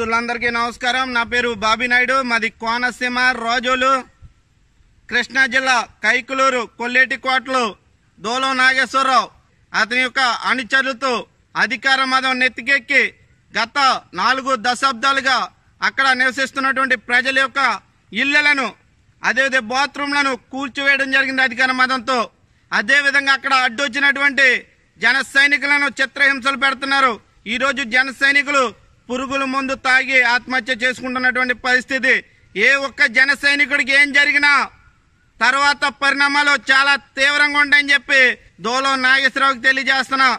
మిత్రులందరికీ నమస్కారం నా పేరు నాయుడు మాది కోనసీమ రాజోలు కృష్ణా జిల్లా కైకులూరు కొల్లేటికోటలు దోలో నాగేశ్వరరావు అతని యొక్క అనుచరులతో అధికార మదం నెత్తికెక్కి గత నాలుగు దశాబ్దాలుగా అక్కడ నివసిస్తున్నటువంటి ప్రజల యొక్క ఇళ్లను అదేవిధ బాత్రూంలను కూల్చివేయడం జరిగింది అధికార మదంతో అదేవిధంగా అక్కడ అడ్డొచ్చినటువంటి జన సైనికులను చిత్రహింసలు పెడుతున్నారు ఈరోజు జన సైనికులు పురుగుల మందు తాగి ఆత్మహత్య చేసుకుంటున్నటువంటి పరిస్థితి ఏ ఒక్క జన సైనికుడికి ఏం జరిగినా తర్వాత పరిణామాలు చాలా తీవ్రంగా ఉంటాయని చెప్పి దోలో నాగేశ్వరరావుకి తెలియజేస్తున్నా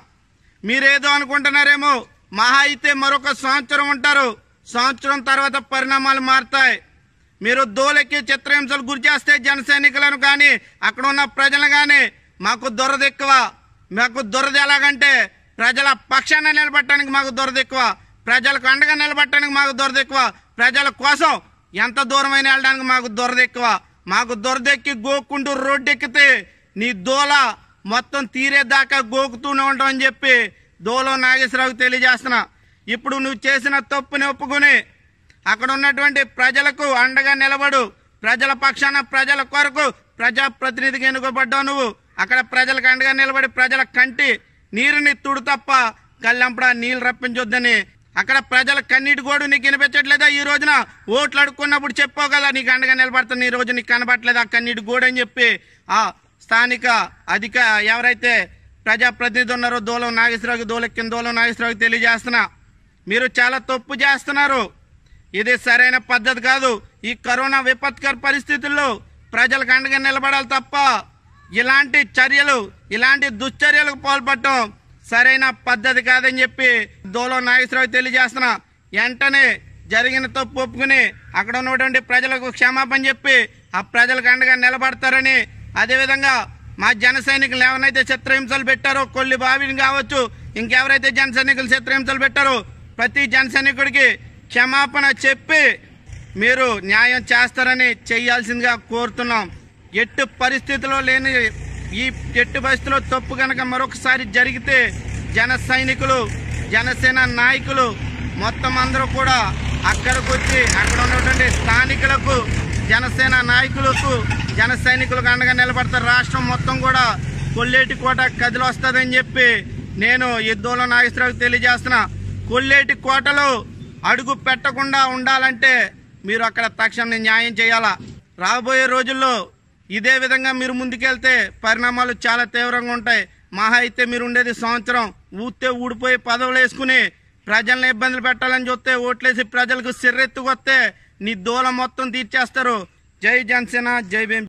మీరేదో అనుకుంటున్నారేమో మహా అయితే మరొక సంవత్సరం ఉంటారు సంవత్సరం తర్వాత పరిణామాలు మారుతాయి మీరు దోలెక్కి చిత్రహింసలు గురి చేస్తే జన సైనికులను కానీ అక్కడ ఉన్న ప్రజలు కానీ మాకు దొరద ఎక్కువ మాకు దొరద ఎలాగంటే ప్రజల పక్షాన నిలబట్టడానికి మాకు దొరద ఎక్కువ ప్రజలకు అండగా నిలబట్టడానికి మాకు ఎక్కువ ప్రజల కోసం ఎంత దూరమైన వెళ్ళడానికి మాకు ఎక్కువ మాకు దొరదెక్కి గోక్కుంటూ రోడ్డు ఎక్కితే నీ దోల మొత్తం తీరేదాకా గోకుతూనే ఉంటాం అని చెప్పి దోలో నాగేశ్వరరావుకి తెలియజేస్తున్నా ఇప్పుడు నువ్వు చేసిన తప్పుని ఒప్పుకుని అక్కడ ఉన్నటువంటి ప్రజలకు అండగా నిలబడు ప్రజల పక్షాన ప్రజల కొరకు ప్రజాప్రతినిధిగా ఎన్నుకోబడ్డావు నువ్వు అక్కడ ప్రజలకు అండగా నిలబడి ప్రజల కంటి నీరుని తుడు తప్ప కళ్ళంపడా నీళ్ళు రప్పించొద్దని అక్కడ ప్రజల కన్నీటి గోడు నీకు వినిపించట్లేదా ఈ రోజున ఓట్లు అడుక్కున్నప్పుడు చెప్పావు కదా నీకు అండగా నిలబడుతుంది ఈ రోజు నీకు కనబట్టలేదు ఆ కన్నీటి గోడు అని చెప్పి ఆ స్థానిక అధిక ఎవరైతే ప్రజాప్రతినిధి ఉన్నారో దూలం నాగేశ్వరరావుకి దూలెక్కిన దూలం నాగేశ్వరరావుకి తెలియజేస్తున్నా మీరు చాలా తప్పు చేస్తున్నారు ఇది సరైన పద్ధతి కాదు ఈ కరోనా విపత్కర పరిస్థితుల్లో ప్రజలకు అండగా నిలబడాలి తప్ప ఇలాంటి చర్యలు ఇలాంటి దుశ్చర్యలకు పాల్పడటం సరైన పద్ధతి కాదని చెప్పి దోలో నాగేశ్వరరావు తెలియజేస్తున్నా వెంటనే జరిగిన తప్పు ఒప్పుకుని అక్కడ ఉన్నటువంటి ప్రజలకు క్షమాపణ చెప్పి ఆ ప్రజలకు అండగా నిలబడతారని అదేవిధంగా మా జన సైనికులు ఎవరైతే చిత్రహింసలు పెట్టారో కొల్లి బావిని కావచ్చు ఇంకెవరైతే జన సైనికులు చిత్రహింసలు పెట్టారో ప్రతి జన సైనికుడికి క్షమాపణ చెప్పి మీరు న్యాయం చేస్తారని చేయాల్సిందిగా కోరుతున్నాం ఎట్టు పరిస్థితిలో లేని ఈ ఎట్టు పరిస్థితిలో తప్పు కనుక మరొకసారి జరిగితే జన సైనికులు జనసేన నాయకులు మొత్తం అందరూ కూడా అక్కడికి వచ్చి అక్కడ ఉన్నటువంటి స్థానికులకు జనసేన నాయకులకు జన సైనికులకు అండగా నిలబడతారు రాష్ట్రం మొత్తం కూడా కొల్లేటి కోట కదిలొస్తుందని చెప్పి నేను యుద్ధంలో నాగేశ్వరరావుకి తెలియజేస్తున్నా కొల్లేటి కోటలో అడుగు పెట్టకుండా ఉండాలంటే మీరు అక్కడ తక్షణం న్యాయం చేయాలా రాబోయే రోజుల్లో ఇదే విధంగా మీరు ముందుకెళ్తే పరిణామాలు చాలా తీవ్రంగా ఉంటాయి మహా అయితే మీరు ఉండేది సంవత్సరం ఊతే ఊడిపోయి పదవులు వేసుకుని ప్రజల్ని ఇబ్బందులు పెట్టాలని చూస్తే ఓట్లేసి ప్రజలకు సిర్రెత్తుకొస్తే నీ దూలం మొత్తం తీర్చేస్తారు జై జనసేన జై భీమ్